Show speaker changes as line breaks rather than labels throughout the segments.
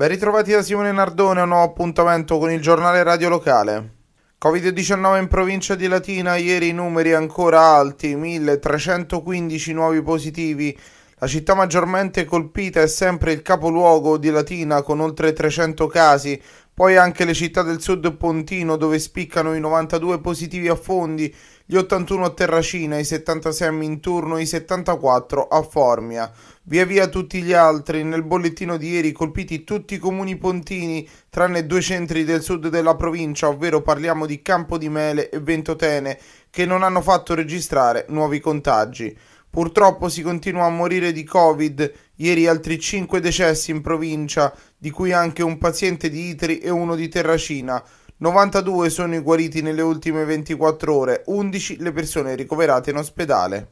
Ben ritrovati da Simone Nardone, un nuovo appuntamento con il giornale radio locale. Covid-19 in provincia di Latina, ieri i numeri ancora alti, 1315 nuovi positivi la città maggiormente colpita è sempre il capoluogo di Latina con oltre 300 casi, poi anche le città del sud Pontino dove spiccano i 92 positivi a Fondi, gli 81 a Terracina, i 76 a Minturno, i 74 a Formia. Via via tutti gli altri, nel bollettino di ieri colpiti tutti i comuni pontini, tranne due centri del sud della provincia, ovvero parliamo di Campo di Mele e Ventotene, che non hanno fatto registrare nuovi contagi. Purtroppo si continua a morire di Covid, ieri altri 5 decessi in provincia, di cui anche un paziente di Itri e uno di Terracina. 92 sono i guariti nelle ultime 24 ore, 11 le persone ricoverate in ospedale.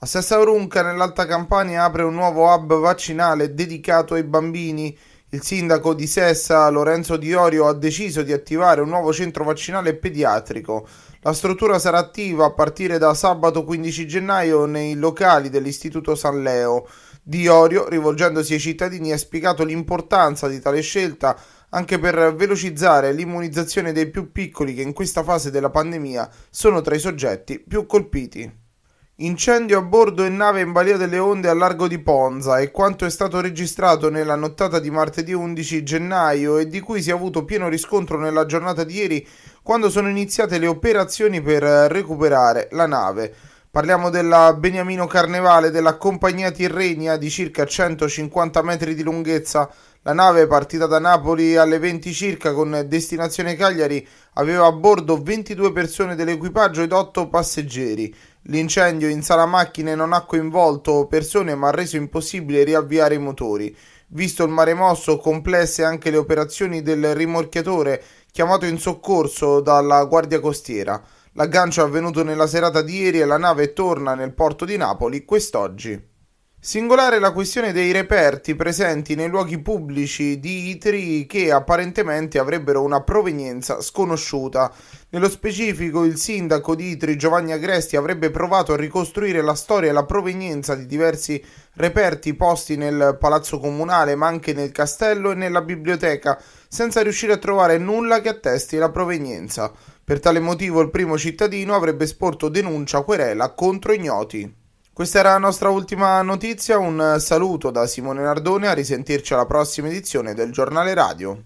A Sessa Urunca, nell'Alta Campania, apre un nuovo hub vaccinale dedicato ai bambini il sindaco di Sessa, Lorenzo Di Orio, ha deciso di attivare un nuovo centro vaccinale pediatrico. La struttura sarà attiva a partire da sabato 15 gennaio nei locali dell'Istituto San Leo. Di Orio, rivolgendosi ai cittadini, ha spiegato l'importanza di tale scelta anche per velocizzare l'immunizzazione dei più piccoli che in questa fase della pandemia sono tra i soggetti più colpiti. Incendio a bordo e nave in Balia delle Onde a largo di Ponza è quanto è stato registrato nella nottata di martedì 11 gennaio e di cui si è avuto pieno riscontro nella giornata di ieri quando sono iniziate le operazioni per eh, recuperare la nave. Parliamo della Beniamino Carnevale della Compagnia Tirrenia di circa 150 metri di lunghezza. La nave partita da Napoli alle 20 circa con destinazione Cagliari aveva a bordo 22 persone dell'equipaggio ed 8 passeggeri. L'incendio in sala macchine non ha coinvolto persone ma ha reso impossibile riavviare i motori. Visto il mare mosso, complesse anche le operazioni del rimorchiatore chiamato in soccorso dalla Guardia Costiera. L'aggancio è avvenuto nella serata di ieri e la nave torna nel porto di Napoli quest'oggi. Singolare la questione dei reperti presenti nei luoghi pubblici di Itri che apparentemente avrebbero una provenienza sconosciuta. Nello specifico il sindaco di Itri Giovanni Agresti avrebbe provato a ricostruire la storia e la provenienza di diversi reperti posti nel palazzo comunale ma anche nel castello e nella biblioteca senza riuscire a trovare nulla che attesti la provenienza. Per tale motivo il primo cittadino avrebbe sporto denuncia querela contro ignoti. Questa era la nostra ultima notizia, un saluto da Simone Nardone, a risentirci alla prossima edizione del giornale radio.